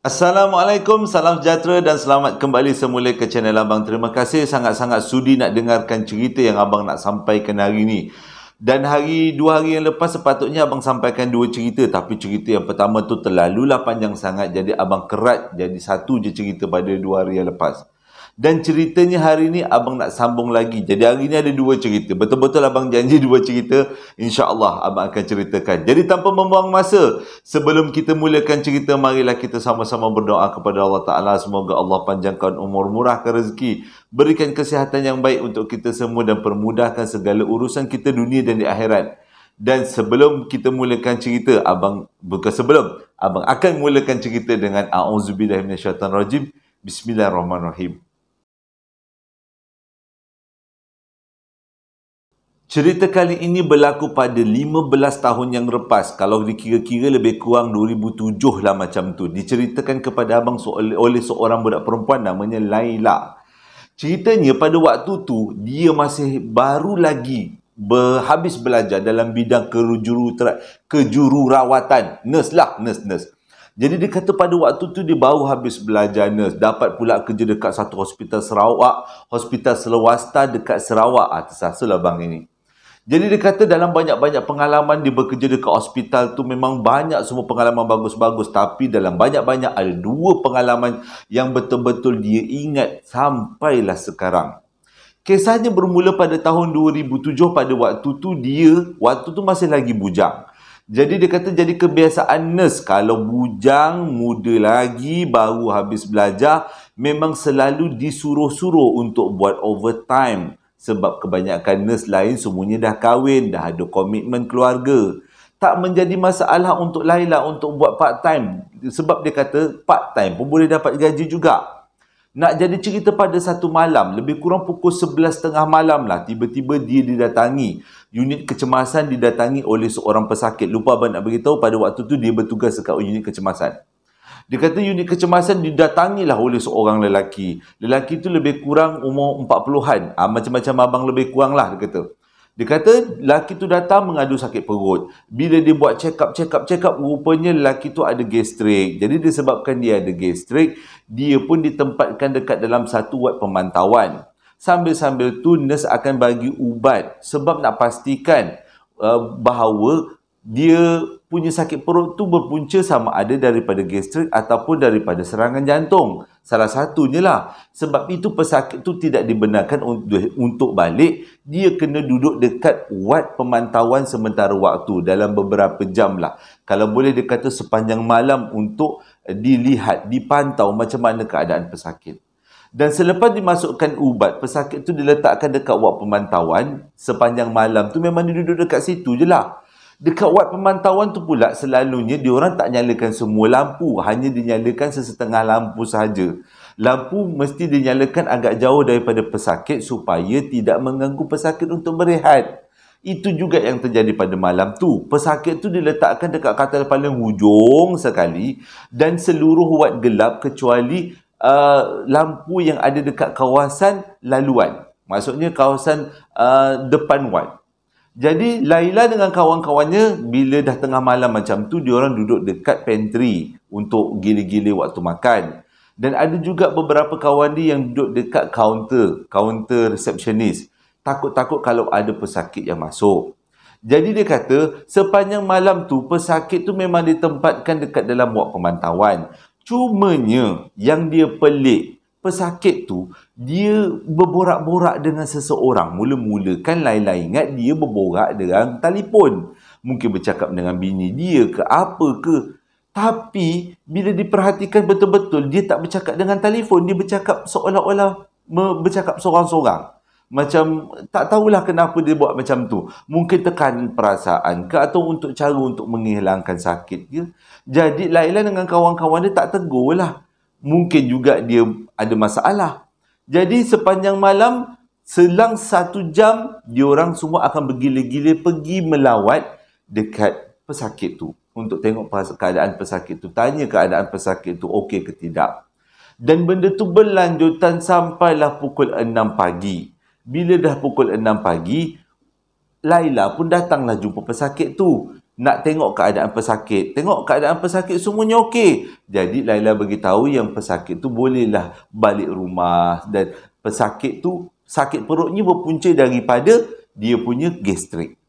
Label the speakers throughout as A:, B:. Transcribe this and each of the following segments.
A: Assalamualaikum, salam sejahtera dan selamat kembali semula ke channel Abang. Terima kasih sangat-sangat sudi nak dengarkan cerita yang Abang nak sampaikan hari ini. Dan hari dua hari yang lepas sepatutnya Abang sampaikan dua cerita tapi cerita yang pertama tu terlalu lah panjang sangat jadi Abang kerat jadi satu je cerita pada dua hari yang lepas. Dan ceritanya hari ini abang nak sambung lagi. Jadi hari ini ada dua cerita. Betul-betul abang janji dua cerita. Insya Allah abang akan ceritakan. Jadi tanpa membuang masa. Sebelum kita mulakan cerita, marilah kita sama-sama berdoa kepada Allah Ta'ala. Semoga Allah panjangkan umur murah ke rezeki. Berikan kesihatan yang baik untuk kita semua dan permudahkan segala urusan kita dunia dan di akhirat. Dan sebelum kita mulakan cerita, abang bukan sebelum. Abang akan mulakan cerita dengan A'udzubillahimmanasyaitanirajim. Bismillahirrahmanirrahim. Cerita kali ini berlaku pada 15 tahun yang lepas. Kalau dikira-kira lebih kurang 2007 lah macam tu. Diceritakan kepada abang oleh seorang budak perempuan namanya Laila. Ceritanya pada waktu tu dia masih baru lagi berhabis belajar dalam bidang kejururawatan. Nurse lah, nurse-nurse. Jadi dia kata pada waktu tu dia baru habis belajar nurse. Dapat pula kerja dekat satu hospital Sarawak. Hospital Selawasta dekat Sarawak. Ah, tersasalah bang ini. Jadi dia kata dalam banyak-banyak pengalaman dia bekerja dekat hospital tu memang banyak semua pengalaman bagus-bagus tapi dalam banyak-banyak ada dua pengalaman yang betul-betul dia ingat sampailah sekarang. Kisahnya bermula pada tahun 2007 pada waktu tu dia waktu tu masih lagi bujang. Jadi dia kata jadi kebiasaan nurse kalau bujang muda lagi baru habis belajar memang selalu disuruh-suruh untuk buat overtime sebab kebanyakan nurse lain semuanya dah kahwin, dah ada komitmen keluarga. Tak menjadi masalah untuk Laila untuk buat part time. Sebab dia kata part time pun boleh dapat gaji juga. Nak jadi cerita pada satu malam, lebih kurang pukul 11.30 malam lah, tiba-tiba dia didatangi. Unit kecemasan didatangi oleh seorang pesakit. Lupa abang nak beritahu, pada waktu tu dia bertugas dekat unit kecemasan. Dia kata unit kecemasan didatangilah oleh seorang lelaki. Lelaki itu lebih kurang umur empat puluhan. Ha, macam-macam abang lebih kurang lah, dia kata. Dia kata lelaki itu datang mengadu sakit perut. Bila dia buat check-up, check-up, check-up, rupanya lelaki itu ada gastrik. Jadi disebabkan dia ada gastrik, dia pun ditempatkan dekat dalam satu ward pemantauan. Sambil-sambil tu, nurse akan bagi ubat sebab nak pastikan uh, bahawa dia punya sakit perut tu berpunca sama ada daripada gastrik ataupun daripada serangan jantung. Salah satunya lah. Sebab itu pesakit tu tidak dibenarkan untuk balik. Dia kena duduk dekat wad pemantauan sementara waktu dalam beberapa jam lah. Kalau boleh dikata sepanjang malam untuk eh, dilihat, dipantau macam mana keadaan pesakit. Dan selepas dimasukkan ubat, pesakit tu diletakkan dekat wad pemantauan sepanjang malam tu memang dia duduk dekat situ je lah dekat wad pemantauan tu pula selalunya diorang tak nyalakan semua lampu hanya dinyalakan sesetengah lampu sahaja lampu mesti dinyalakan agak jauh daripada pesakit supaya tidak mengganggu pesakit untuk berehat itu juga yang terjadi pada malam tu pesakit tu diletakkan dekat katil paling hujung sekali dan seluruh wad gelap kecuali Uh, lampu yang ada dekat kawasan laluan maksudnya kawasan uh, depan wad jadi Laila dengan kawan-kawannya bila dah tengah malam macam tu dia orang duduk dekat pantry untuk gile-gile waktu makan. Dan ada juga beberapa kawan dia yang duduk dekat kaunter, kaunter resepsionis Takut-takut kalau ada pesakit yang masuk. Jadi dia kata sepanjang malam tu pesakit tu memang ditempatkan dekat dalam wad pemantauan. Cumanya yang dia pelik pesakit tu dia berborak-borak dengan seseorang. Mula-mula kan lain-lain, ingat dia berborak dengan telefon. Mungkin bercakap dengan bini dia ke apa ke. Tapi bila diperhatikan betul-betul dia tak bercakap dengan telefon. Dia bercakap seolah-olah bercakap seorang-seorang. Macam tak tahulah kenapa dia buat macam tu. Mungkin tekan perasaan ke atau untuk cara untuk menghilangkan sakit ke. Jadi lain dengan kawan-kawan dia tak tegur lah mungkin juga dia ada masalah. Jadi sepanjang malam, selang satu jam, dia orang semua akan bergila-gila pergi melawat dekat pesakit tu untuk tengok keadaan pesakit tu. Tanya keadaan pesakit tu okey ke tidak. Dan benda tu berlanjutan sampailah pukul 6 pagi. Bila dah pukul 6 pagi, Laila pun datanglah jumpa pesakit tu nak tengok keadaan pesakit. Tengok keadaan pesakit semuanya okey. Jadi Laila bagi tahu yang pesakit tu bolehlah balik rumah dan pesakit tu sakit perutnya berpunca daripada dia punya gastrik.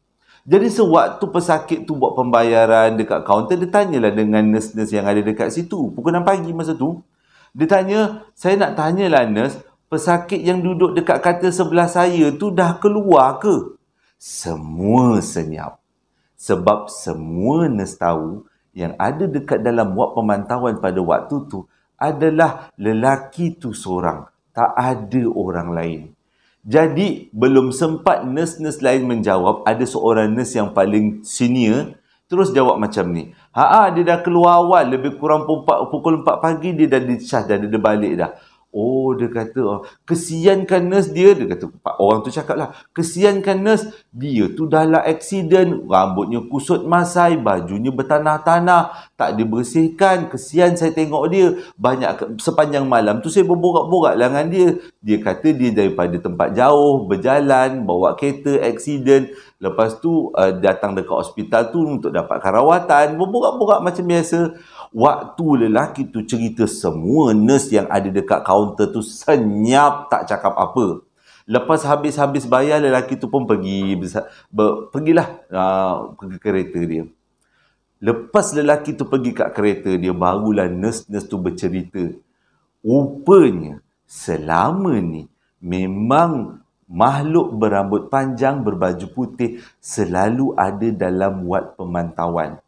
A: Jadi sewaktu pesakit tu buat pembayaran dekat kaunter, dia tanyalah dengan nurse-nurse yang ada dekat situ. Pukul 6 pagi masa tu, dia tanya, saya nak tanyalah nurse, pesakit yang duduk dekat kata sebelah saya tu dah keluar ke? Semua senyap sebab semua tahu yang ada dekat dalam wak pemantauan pada waktu tu adalah lelaki tu seorang tak ada orang lain jadi belum sempat nurse-nurse lain menjawab ada seorang nurse yang paling senior terus jawab macam ni haa ha, dia dah keluar awal lebih kurang pukul 4 pagi dia dah dicah dah dia balik dah Oh, dia kata, oh, kesiankan nurse dia, dia kata, orang tu cakap lah, kesiankan nurse, dia tu dalam aksiden, rambutnya kusut masai, bajunya bertanah-tanah, tak dibersihkan, kesian saya tengok dia, banyak sepanjang malam tu saya berborak-borak lah dengan dia, dia kata dia daripada tempat jauh, berjalan, bawa kereta, aksiden, lepas tu uh, datang dekat hospital tu untuk dapatkan rawatan, berborak-borak macam biasa, waktu lelaki tu cerita semua nurse yang ada dekat kaunter tu senyap tak cakap apa. Lepas habis-habis bayar lelaki tu pun pergi ber, pergilah uh, pergi kereta dia. Lepas lelaki tu pergi kat kereta dia barulah nurse-nurse tu bercerita. Rupanya selama ni memang makhluk berambut panjang berbaju putih selalu ada dalam wad pemantauan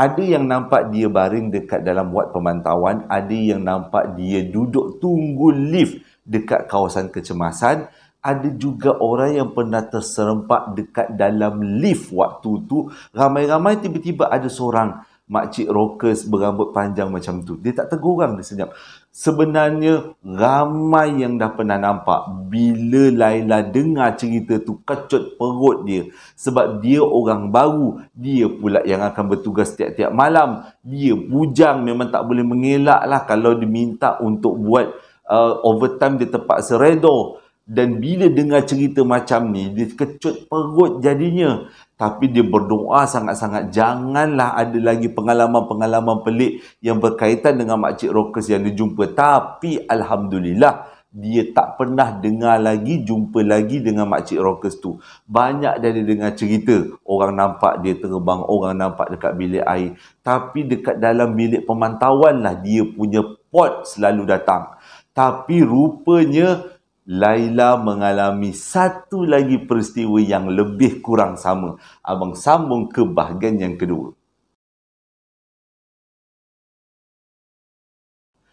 A: ada yang nampak dia baring dekat dalam wad pemantauan, ada yang nampak dia duduk tunggu lift dekat kawasan kecemasan, ada juga orang yang pernah terserempak dekat dalam lift waktu tu. Ramai-ramai tiba-tiba ada seorang makcik rokes berambut panjang macam tu. Dia tak tegur orang, dia senyap. Sebenarnya, ramai yang dah pernah nampak bila Laila dengar cerita tu kecut perut dia. Sebab dia orang baru, dia pula yang akan bertugas tiap tiap malam. Dia bujang memang tak boleh mengelak lah kalau diminta untuk buat uh, overtime dia terpaksa redor. Dan bila dengar cerita macam ni, dia kecut perut jadinya tapi dia berdoa sangat-sangat janganlah ada lagi pengalaman-pengalaman pelik yang berkaitan dengan makcik rokes yang dia jumpa tapi alhamdulillah dia tak pernah dengar lagi jumpa lagi dengan makcik rokes tu banyak dari dengar cerita orang nampak dia terbang orang nampak dekat bilik air tapi dekat dalam bilik pemantauan lah dia punya pot selalu datang tapi rupanya Laila mengalami satu lagi peristiwa yang lebih kurang sama. Abang sambung ke bahagian yang kedua.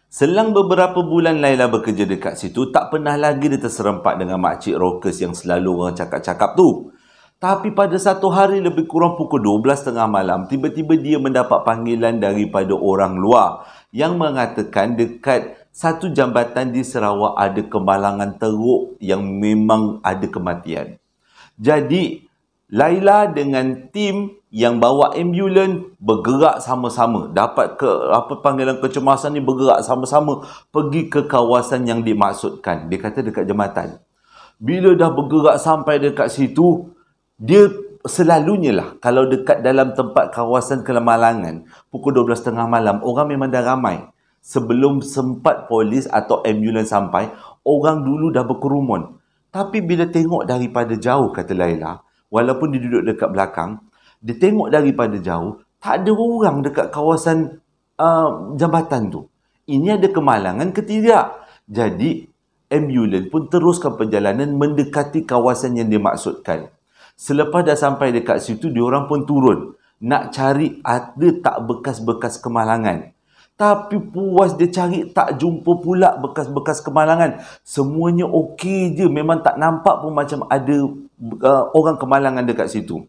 A: Selang beberapa bulan Laila bekerja dekat situ, tak pernah lagi dia terserempak dengan makcik rokes yang selalu orang cakap-cakap tu. Tapi pada satu hari lebih kurang pukul 12.30 malam, tiba-tiba dia mendapat panggilan daripada orang luar yang mengatakan dekat satu jambatan di Sarawak ada kemalangan teruk yang memang ada kematian. Jadi, Laila dengan tim yang bawa ambulans bergerak sama-sama. Dapat ke, apa panggilan kecemasan ni bergerak sama-sama pergi ke kawasan yang dimaksudkan. Dia kata dekat jambatan. Bila dah bergerak sampai dekat situ, dia selalunya lah kalau dekat dalam tempat kawasan kelemalangan pukul 12.30 malam, orang memang dah ramai sebelum sempat polis atau ambulans sampai, orang dulu dah berkerumun. Tapi bila tengok daripada jauh, kata Laila, walaupun dia duduk dekat belakang, dia tengok daripada jauh, tak ada orang dekat kawasan uh, jambatan tu. Ini ada kemalangan ketiga. Jadi, ambulans pun teruskan perjalanan mendekati kawasan yang dimaksudkan. Selepas dah sampai dekat situ, diorang pun turun. Nak cari ada tak bekas-bekas kemalangan. Tapi puas dia cari tak jumpa pula bekas-bekas kemalangan. Semuanya okey je. Memang tak nampak pun macam ada uh, orang kemalangan dekat situ.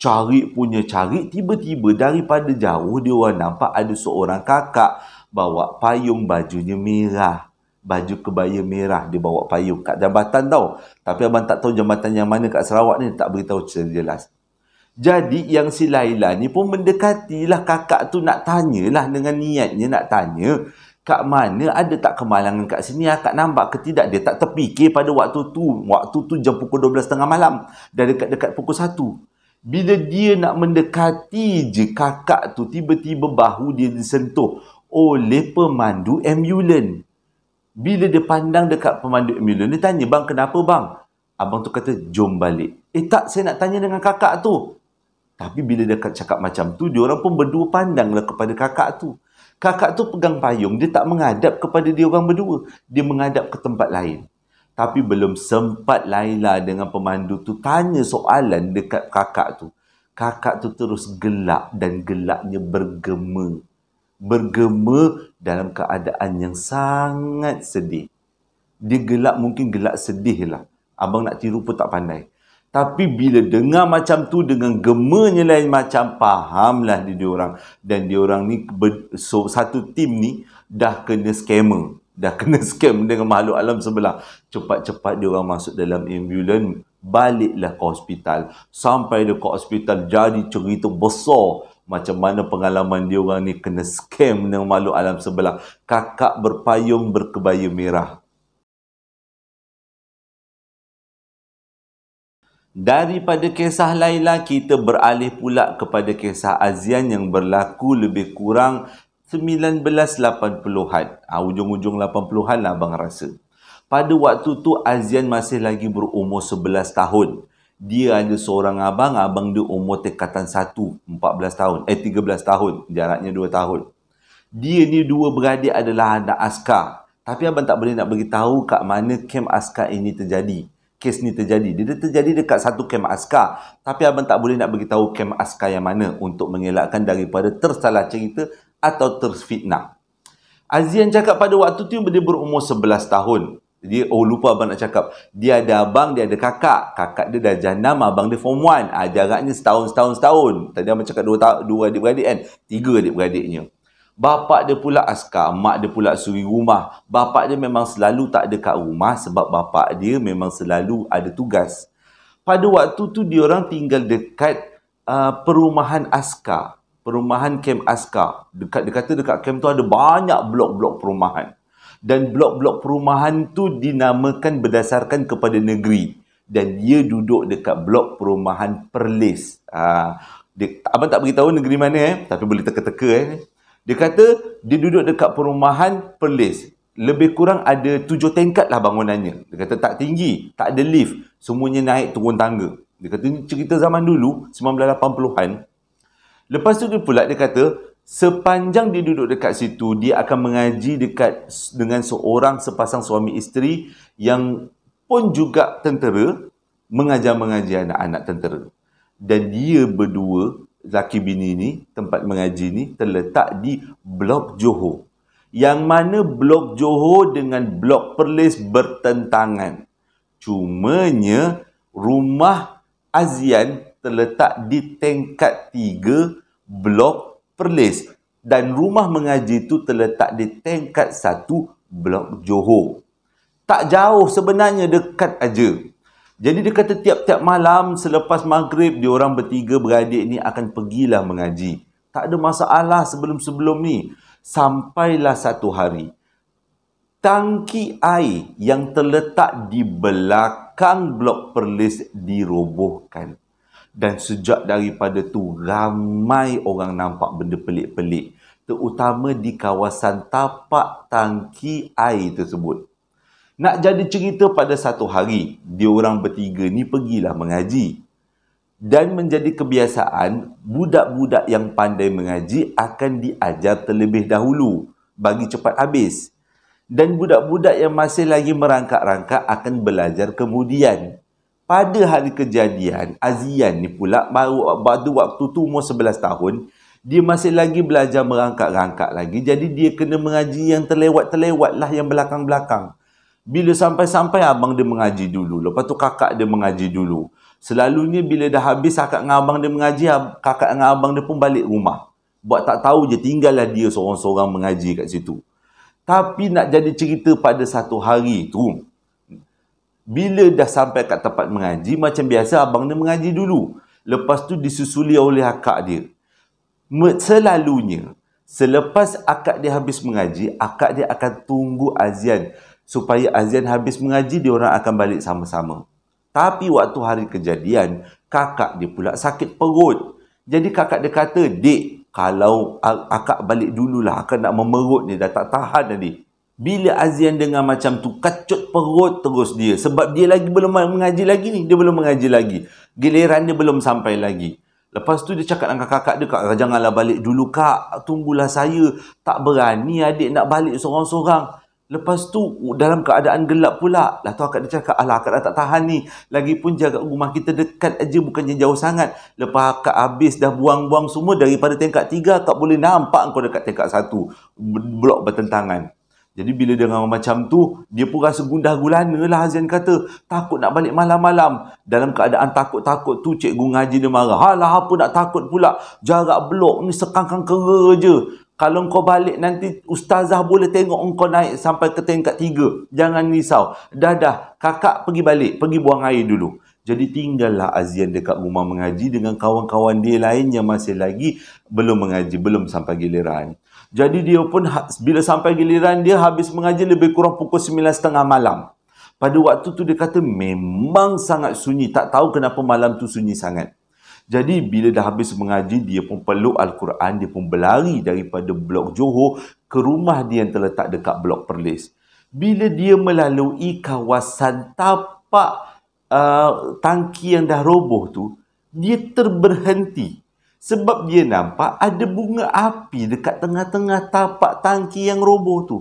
A: Cari punya cari. Tiba-tiba daripada jauh dia orang nampak ada seorang kakak bawa payung bajunya merah. Baju kebaya merah dia bawa payung kat jambatan tau. Tapi abang tak tahu jambatan yang mana kat Sarawak ni tak beritahu jelas. Jadi yang si Laila ni pun mendekatilah kakak tu nak tanyalah dengan niatnya nak tanya kat mana ada tak kemalangan kat sini akak nampak ke tidak dia tak terfikir pada waktu tu waktu tu jam pukul 12.30 malam dan dekat-dekat pukul 1 bila dia nak mendekati je kakak tu tiba-tiba bahu dia disentuh oleh pemandu ambulan bila dia pandang dekat pemandu ambulan dia tanya bang kenapa bang abang tu kata jom balik eh tak saya nak tanya dengan kakak tu tapi bila dia cakap macam tu, dia orang pun berdua pandanglah kepada kakak tu. Kakak tu pegang payung, dia tak menghadap kepada dia orang berdua. Dia menghadap ke tempat lain. Tapi belum sempat Laila dengan pemandu tu tanya soalan dekat kakak tu. Kakak tu terus gelak dan gelaknya bergema. Bergema dalam keadaan yang sangat sedih. Dia gelak mungkin gelak sedih lah. Abang nak tiru pun tak pandai. Tapi bila dengar macam tu dengan gemanya lain macam fahamlah dia orang dan dia orang ni so, satu tim ni dah kena scammer dah kena scam dengan makhluk alam sebelah cepat-cepat dia orang masuk dalam ambulan baliklah ke hospital sampai ke hospital jadi cerita besar macam mana pengalaman dia orang ni kena scam dengan makhluk alam sebelah kakak berpayung berkebaya merah Daripada kisah Laila kita beralih pula kepada kisah Azian yang berlaku lebih kurang 1980-an. Ha, ujung-ujung 80-an lah abang rasa. Pada waktu tu Azian masih lagi berumur 11 tahun. Dia ada seorang abang, abang dia umur tekatan 1, 14 tahun. Eh, 13 tahun. Jaraknya 2 tahun. Dia ni dua beradik adalah anak askar. Tapi abang tak boleh nak beritahu kat mana kem askar ini terjadi kes ni terjadi. Dia terjadi dekat satu kem askar. Tapi abang tak boleh nak beritahu kem askar yang mana untuk mengelakkan daripada tersalah cerita atau tersfitnah. Azian cakap pada waktu tu dia berumur 11 tahun. Dia, oh lupa abang nak cakap. Dia ada abang, dia ada kakak. Kakak dia dah janam, abang dia form 1. Ha, ah, jaraknya setahun, setahun, setahun. Tadi abang cakap dua, dua adik-beradik kan? Tiga adik-beradiknya. adik beradiknya Bapa dia pula askar, mak dia pula suri rumah. Bapa dia memang selalu tak ada kat rumah sebab bapa dia memang selalu ada tugas. Pada waktu tu dia orang tinggal dekat uh, perumahan askar, perumahan kem askar. Dekat dekat tu dekat kem tu ada banyak blok-blok perumahan. Dan blok-blok perumahan tu dinamakan berdasarkan kepada negeri. Dan dia duduk dekat blok perumahan Perlis. Uh, dia, abang tak beritahu negeri mana eh. Tapi boleh teka-teka eh. Dia kata dia duduk dekat perumahan Perlis. Lebih kurang ada tujuh tingkat lah bangunannya. Dia kata tak tinggi, tak ada lift. Semuanya naik turun tangga. Dia kata ni cerita zaman dulu, 1980-an. Lepas tu dia pula dia kata, sepanjang dia duduk dekat situ, dia akan mengaji dekat dengan seorang sepasang suami isteri yang pun juga tentera, mengajar-mengajar anak-anak tentera. Dan dia berdua Zaki bin ini tempat mengaji ini terletak di Blok Johor. Yang mana Blok Johor dengan Blok Perlis bertentangan. Cumanya rumah Azian terletak di tingkat 3 Blok Perlis dan rumah mengaji itu terletak di tingkat 1 Blok Johor. Tak jauh sebenarnya dekat aja. Jadi dia kata tiap-tiap malam selepas maghrib dia orang bertiga beradik ni akan pergilah mengaji. Tak ada masalah sebelum-sebelum ni. Sampailah satu hari. Tangki air yang terletak di belakang blok perlis dirobohkan. Dan sejak daripada tu ramai orang nampak benda pelik-pelik. Terutama di kawasan tapak tangki air tersebut. Nak jadi cerita pada satu hari, dia orang bertiga ni pergilah mengaji. Dan menjadi kebiasaan, budak-budak yang pandai mengaji akan diajar terlebih dahulu bagi cepat habis. Dan budak-budak yang masih lagi merangkak-rangkak akan belajar kemudian. Pada hari kejadian, Azian ni pula baru pada waktu tu umur 11 tahun, dia masih lagi belajar merangkak-rangkak lagi. Jadi dia kena mengaji yang terlewat-terlewat lah yang belakang-belakang. Bila sampai-sampai abang dia mengaji dulu. Lepas tu kakak dia mengaji dulu. Selalunya bila dah habis kakak dengan abang dia mengaji, kakak dengan abang dia pun balik rumah. Buat tak tahu je tinggallah dia seorang-seorang mengaji kat situ. Tapi nak jadi cerita pada satu hari tu. Bila dah sampai kat tempat mengaji, macam biasa abang dia mengaji dulu. Lepas tu disusuli oleh akak dia. Selalunya, selepas akak dia habis mengaji, akak dia akan tunggu azian supaya azian habis mengaji dia orang akan balik sama-sama. Tapi waktu hari kejadian, kakak dia pula sakit perut. Jadi kakak dia kata, "Dik, kalau akak balik dululah, akak nak memerut ni dah tak tahan dah Bila azian dengar macam tu, kacut perut terus dia sebab dia lagi belum mengaji lagi ni, dia belum mengaji lagi. Giliran dia belum sampai lagi. Lepas tu dia cakap dengan kakak dia, kak, janganlah balik dulu kak, tunggulah saya. Tak berani adik nak balik seorang-seorang. Lepas tu dalam keadaan gelap pula. Lah tu akak dia cakap, alah akak dah tak tahan ni. Lagipun jaga rumah kita dekat aja bukannya jauh sangat. Lepas akak habis dah buang-buang semua daripada tingkat tiga, tak boleh nampak kau dekat tingkat satu. Blok bertentangan. Jadi bila dia dengar macam tu, dia pun rasa gundah gulana lah Azian kata. Takut nak balik malam-malam. Dalam keadaan takut-takut tu, cikgu ngaji dia marah. Alah apa nak takut pula. Jarak blok ni sekangkang kera je. Kalau engkau balik nanti ustazah boleh tengok engkau naik sampai ke tingkat tiga. Jangan risau. Dah dah, kakak pergi balik. Pergi buang air dulu. Jadi tinggallah Azian dekat rumah mengaji dengan kawan-kawan dia lain yang masih lagi belum mengaji, belum sampai giliran. Jadi dia pun ha, bila sampai giliran dia habis mengaji lebih kurang pukul 9.30 malam. Pada waktu tu dia kata memang sangat sunyi. Tak tahu kenapa malam tu sunyi sangat. Jadi bila dah habis mengaji dia pun peluk Al-Quran dia pun berlari daripada blok Johor ke rumah dia yang terletak dekat blok Perlis. Bila dia melalui kawasan tapak uh, tangki yang dah roboh tu dia terberhenti sebab dia nampak ada bunga api dekat tengah-tengah tapak tangki yang roboh tu.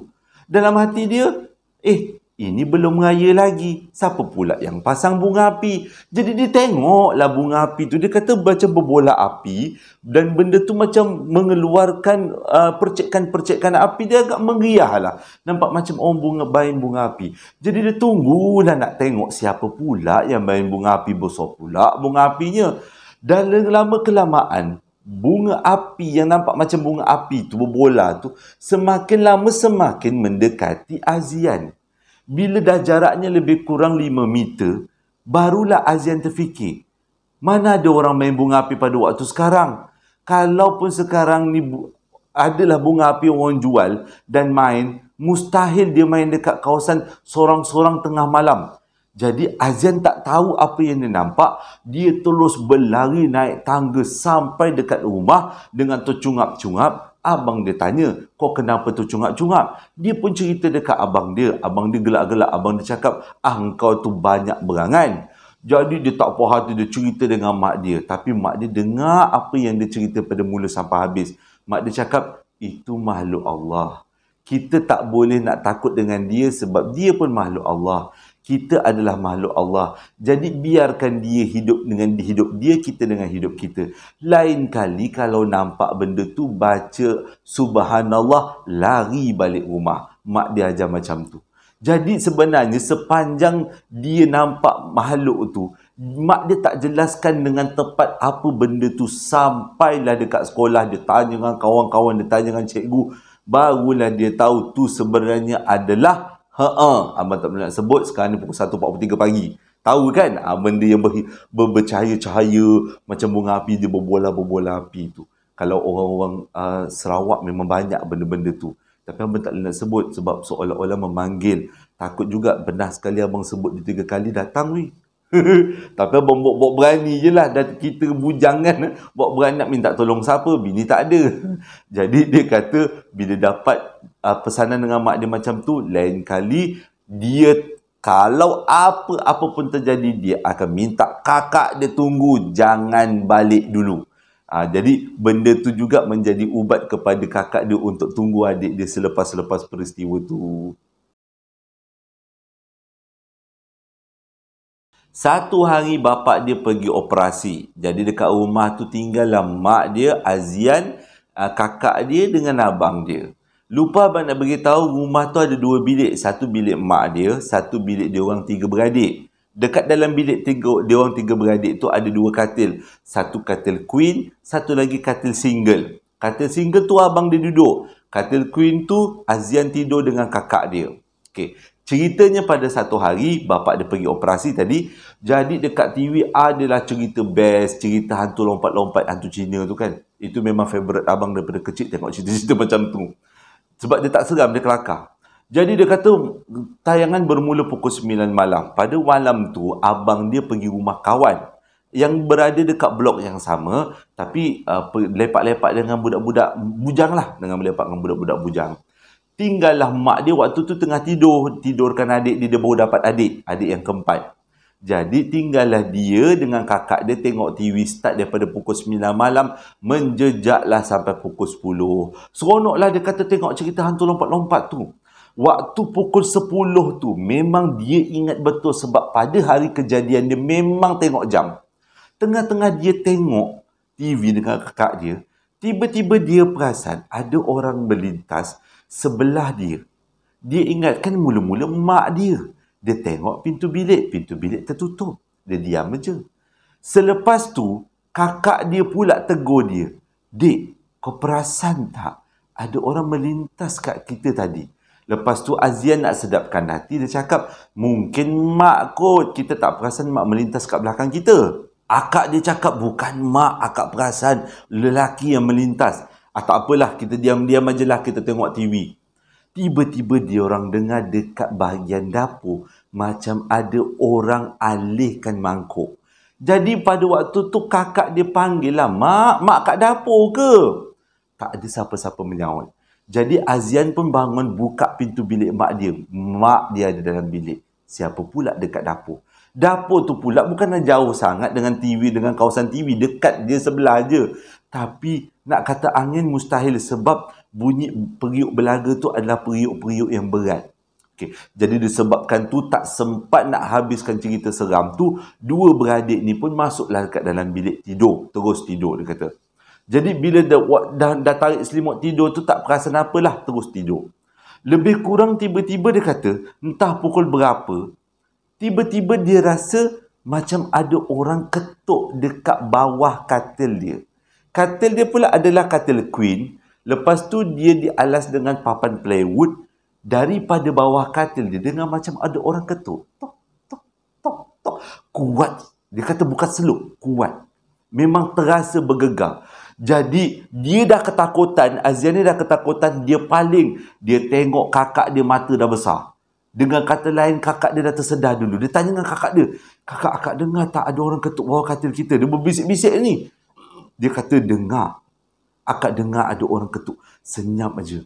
A: Dalam hati dia, eh ini belum raya lagi. Siapa pula yang pasang bunga api? Jadi dia tengoklah bunga api tu. Dia kata macam berbola api. Dan benda tu macam mengeluarkan uh, percikan-percikan api. Dia agak meriah lah. Nampak macam orang oh, bunga main bunga api. Jadi dia lah nak tengok siapa pula yang main bunga api. Besar pula bunga apinya. Dan lama kelamaan, bunga api yang nampak macam bunga api tu, berbola tu, semakin lama semakin mendekati azian bila dah jaraknya lebih kurang 5 meter, barulah Azian terfikir. Mana ada orang main bunga api pada waktu sekarang? Kalaupun sekarang ni bu- adalah bunga api orang jual dan main, mustahil dia main dekat kawasan sorang-sorang tengah malam. Jadi Azian tak tahu apa yang dia nampak, dia terus berlari naik tangga sampai dekat rumah dengan tercungap-cungap. Abang dia tanya, kau kenapa tu cungap-cungap? Dia pun cerita dekat abang dia. Abang dia gelak-gelak. Abang dia cakap, ah kau tu banyak berangan. Jadi dia tak puas hati dia cerita dengan mak dia. Tapi mak dia dengar apa yang dia cerita pada mula sampai habis. Mak dia cakap, itu makhluk Allah. Kita tak boleh nak takut dengan dia sebab dia pun makhluk Allah kita adalah makhluk Allah. Jadi biarkan dia hidup dengan hidup dia, kita dengan hidup kita. Lain kali kalau nampak benda tu, baca subhanallah, lari balik rumah. Mak dia ajar macam tu. Jadi sebenarnya sepanjang dia nampak makhluk tu, mak dia tak jelaskan dengan tepat apa benda tu sampailah dekat sekolah dia tanya dengan kawan-kawan dia tanya dengan cikgu barulah dia tahu tu sebenarnya adalah Ha-ha. Abang tak boleh nak sebut sekarang ni pukul 1.43 pagi. Tahu kan ha, benda yang ber, bercahaya-cahaya macam bunga api dia berbola bola api tu. Kalau orang-orang uh, Sarawak memang banyak benda-benda tu. Tapi abang tak boleh nak sebut sebab seolah-olah memanggil. Takut juga benar sekali abang sebut dia tiga kali datang weh. Tapi buat-buat berani je lah Dan kita bujangan eh. Buat berani nak minta tolong siapa Bini tak ada Jadi dia kata Bila dapat uh, pesanan dengan mak dia macam tu Lain kali Dia Kalau apa-apa pun terjadi Dia akan minta kakak dia tunggu Jangan balik dulu Ha, jadi benda tu juga menjadi ubat kepada kakak dia untuk tunggu adik dia selepas-lepas peristiwa tu. Satu hari bapa dia pergi operasi. Jadi dekat rumah tu tinggallah mak dia, Azian, ah, kakak dia dengan abang dia. Lupa abang nak beritahu rumah tu ada dua bilik. Satu bilik mak dia, satu bilik dia orang tiga beradik. Dekat dalam bilik tiga, dia orang tiga beradik tu ada dua katil. Satu katil queen, satu lagi katil single. Katil single tu abang dia duduk. Katil queen tu Azian tidur dengan kakak dia. Okay. Ceritanya pada satu hari bapak dia pergi operasi tadi jadi dekat TV adalah cerita best cerita hantu lompat-lompat hantu Cina tu kan itu memang favorite abang daripada kecil tengok cerita-cerita macam tu sebab dia tak seram dia kelakar jadi dia kata tayangan bermula pukul 9 malam pada malam tu abang dia pergi rumah kawan yang berada dekat blok yang sama tapi uh, lepak-lepak dengan budak-budak bujang lah dengan lepak dengan budak-budak bujang tinggallah mak dia waktu tu tengah tidur tidurkan adik dia, dia baru dapat adik adik yang keempat jadi tinggallah dia dengan kakak dia tengok TV start daripada pukul 9 malam menjejaklah sampai pukul 10 seronoklah dia kata tengok cerita hantu lompat-lompat tu Waktu pukul 10 tu memang dia ingat betul sebab pada hari kejadian dia memang tengok jam. Tengah-tengah dia tengok TV dengan kakak dia, tiba-tiba dia perasan ada orang melintas sebelah dia. Dia ingatkan mula-mula mak dia. Dia tengok pintu bilik. Pintu bilik tertutup. Dia diam je. Selepas tu, kakak dia pula tegur dia. Dik, kau perasan tak? Ada orang melintas kat kita tadi. Lepas tu Azian nak sedapkan hati dia cakap, mungkin mak kot kita tak perasan mak melintas kat belakang kita. Akak dia cakap, bukan mak akak perasan lelaki yang melintas. Ah, tak apalah, kita diam-diam aje lah, kita tengok TV. Tiba-tiba dia orang dengar dekat bahagian dapur macam ada orang alihkan mangkuk. Jadi pada waktu tu kakak dia panggil lah, Mak, Mak kat dapur ke? Tak ada siapa-siapa menyawat. Jadi Azian pun bangun buka pintu bilik mak dia. Mak dia ada dalam bilik. Siapa pula dekat dapur? Dapur tu pula bukanlah jauh sangat dengan TV, dengan kawasan TV. Dekat dia sebelah je. Tapi nak kata angin mustahil sebab bunyi periuk belaga tu adalah periuk-periuk yang berat. Okay. Jadi disebabkan tu tak sempat nak habiskan cerita seram tu, dua beradik ni pun masuklah kat dalam bilik tidur. Terus tidur dia kata. Jadi bila dah, dah, dah tarik selimut tidur tu tak perasan apalah terus tidur. Lebih kurang tiba-tiba dia kata, entah pukul berapa, tiba-tiba dia rasa macam ada orang ketuk dekat bawah katil dia. Katil dia pula adalah katil queen. Lepas tu dia dialas dengan papan plywood daripada bawah katil dia dengar macam ada orang ketuk. Tok tok tok tok. Kuat. Dia kata bukan seluk, kuat. Memang terasa bergegar. Jadi dia dah ketakutan, Azian dia dah ketakutan, dia paling dia tengok kakak dia mata dah besar. Dengan kata lain kakak dia dah tersedar dulu. Dia tanya dengan kakak dia, "Kakak, akak dengar tak ada orang ketuk bawah katil kita?" Dia berbisik-bisik ni dia kata dengar. Akak dengar ada orang ketuk. Senyap aja.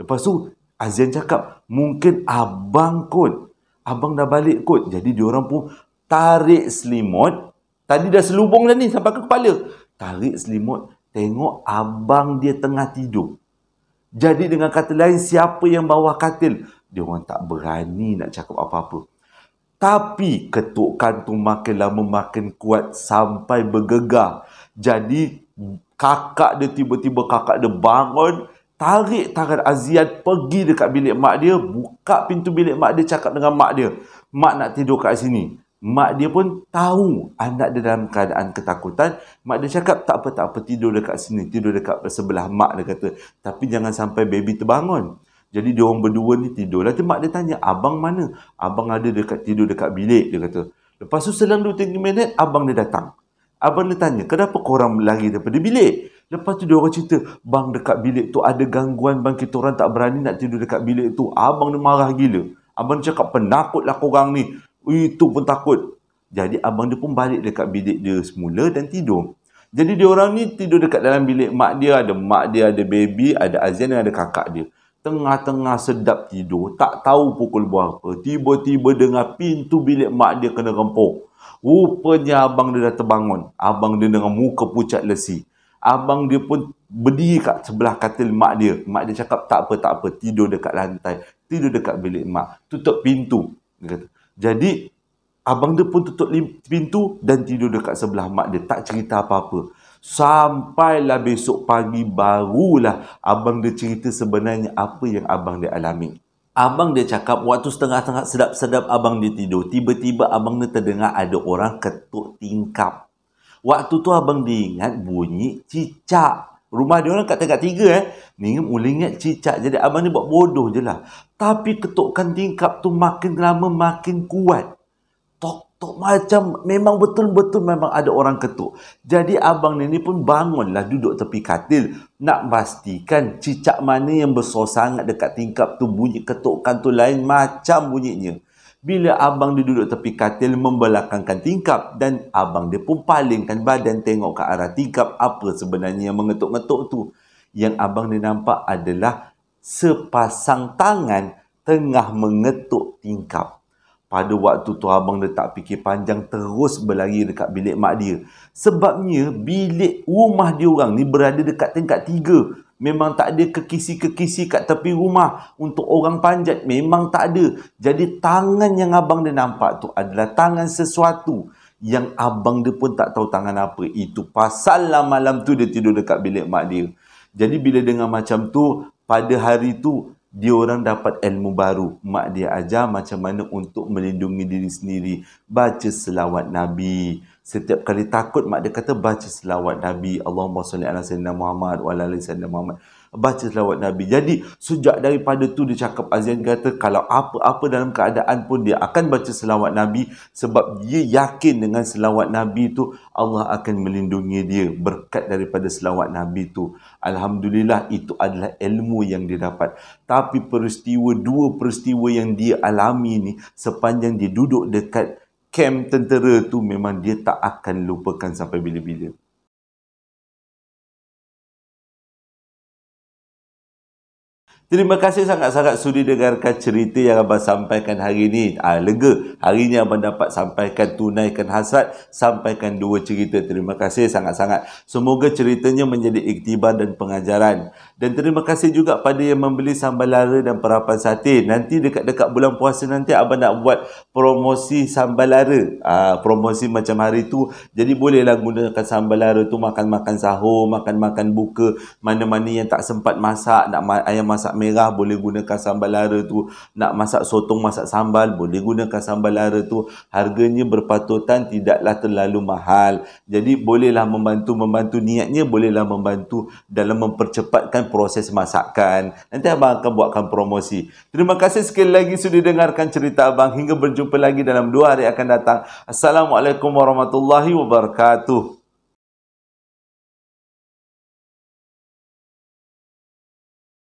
A: Lepas tu, Azian cakap, mungkin abang kot. Abang dah balik kot. Jadi, diorang pun tarik selimut. Tadi dah selubung dah ni sampai ke kepala. Tarik selimut, tengok abang dia tengah tidur. Jadi, dengan kata lain, siapa yang bawa katil? Dia orang tak berani nak cakap apa-apa. Tapi, ketukan tu makin lama makin kuat sampai bergegar. Jadi kakak dia tiba-tiba kakak dia bangun Tarik tangan Azian pergi dekat bilik mak dia Buka pintu bilik mak dia cakap dengan mak dia Mak nak tidur kat sini Mak dia pun tahu anak dia dalam keadaan ketakutan. Mak dia cakap, tak apa, tak apa, tidur dekat sini. Tidur dekat sebelah mak, dia kata. Tapi jangan sampai baby terbangun. Jadi, dia orang berdua ni tidur. Lepas tu, mak dia tanya, abang mana? Abang ada dekat tidur dekat bilik, dia kata. Lepas tu, selang 2-3 minit, abang dia datang. Abang dia tanya, kenapa korang lari daripada bilik? Lepas tu dia orang cerita, bang dekat bilik tu ada gangguan bang kita orang tak berani nak tidur dekat bilik tu. Abang dia marah gila. Abang cakap penakutlah korang ni. Itu pun takut. Jadi abang dia pun balik dekat bilik dia semula dan tidur. Jadi dia orang ni tidur dekat dalam bilik mak dia, ada mak dia, ada baby, ada Azian dan ada kakak dia. Tengah-tengah sedap tidur, tak tahu pukul berapa, tiba-tiba dengar pintu bilik mak dia kena rempuk. Rupanya abang dia dah terbangun. Abang dia dengan muka pucat lesi. Abang dia pun berdiri kat sebelah katil mak dia. Mak dia cakap, tak apa, tak apa. Tidur dekat lantai. Tidur dekat bilik mak. Tutup pintu. Dia kata. Jadi, abang dia pun tutup pintu dan tidur dekat sebelah mak dia. Tak cerita apa-apa. Sampailah besok pagi barulah abang dia cerita sebenarnya apa yang abang dia alami. Abang dia cakap waktu setengah tengah sedap-sedap abang dia tidur. Tiba-tiba abang dia terdengar ada orang ketuk tingkap. Waktu tu abang dia ingat bunyi cicak. Rumah dia orang kat tengah tiga eh. Ni mula ingat cicak. Jadi abang ni buat bodoh je lah. Tapi ketukkan tingkap tu makin lama makin kuat. Tok macam memang betul-betul memang ada orang ketuk. Jadi abang ni pun bangunlah duduk tepi katil. Nak pastikan cicak mana yang besar sangat dekat tingkap tu bunyi ketukan tu lain macam bunyinya. Bila abang dia duduk tepi katil membelakangkan tingkap dan abang dia pun palingkan badan tengok ke arah tingkap apa sebenarnya yang mengetuk-ngetuk tu. Yang abang dia nampak adalah sepasang tangan tengah mengetuk tingkap pada waktu tu abang dia tak fikir panjang terus berlari dekat bilik mak dia sebabnya bilik rumah dia orang ni berada dekat tingkat tiga memang tak ada kekisi-kekisi kat tepi rumah untuk orang panjat memang tak ada jadi tangan yang abang dia nampak tu adalah tangan sesuatu yang abang dia pun tak tahu tangan apa itu pasal lah malam tu dia tidur dekat bilik mak dia jadi bila dengar macam tu pada hari tu dia orang dapat ilmu baru. Mak dia ajar macam mana untuk melindungi diri sendiri. Baca selawat Nabi. Setiap kali takut, mak dia kata baca selawat Nabi. Allahumma salli ala sayyidina Muhammad wa ala sayyidina Muhammad baca selawat Nabi. Jadi sejak daripada tu dia cakap Azian kata kalau apa-apa dalam keadaan pun dia akan baca selawat Nabi sebab dia yakin dengan selawat Nabi tu Allah akan melindungi dia berkat daripada selawat Nabi tu. Alhamdulillah itu adalah ilmu yang dia dapat. Tapi peristiwa dua peristiwa yang dia alami ni sepanjang dia duduk dekat kem tentera tu memang dia tak akan lupakan sampai bila-bila. Terima kasih sangat-sangat sudi dengarkan cerita yang abang sampaikan hari ini. Ah, lega. Hari ini abang dapat sampaikan, tunaikan hasrat, sampaikan dua cerita. Terima kasih sangat-sangat. Semoga ceritanya menjadi iktibar dan pengajaran. Dan terima kasih juga pada yang membeli sambal lara dan perapan sate. Nanti dekat-dekat bulan puasa nanti abang nak buat promosi sambal lara. Ah, promosi macam hari tu. Jadi bolehlah gunakan sambal lara tu makan-makan sahur, makan-makan buka. Mana-mana yang tak sempat masak, nak ayam masak merah boleh gunakan sambal lara tu nak masak sotong masak sambal boleh gunakan sambal lara tu harganya berpatutan tidaklah terlalu mahal jadi bolehlah membantu membantu niatnya bolehlah membantu dalam mempercepatkan proses masakan nanti abang akan buatkan promosi terima kasih sekali lagi sudah dengarkan cerita abang hingga berjumpa lagi dalam dua hari akan datang assalamualaikum warahmatullahi wabarakatuh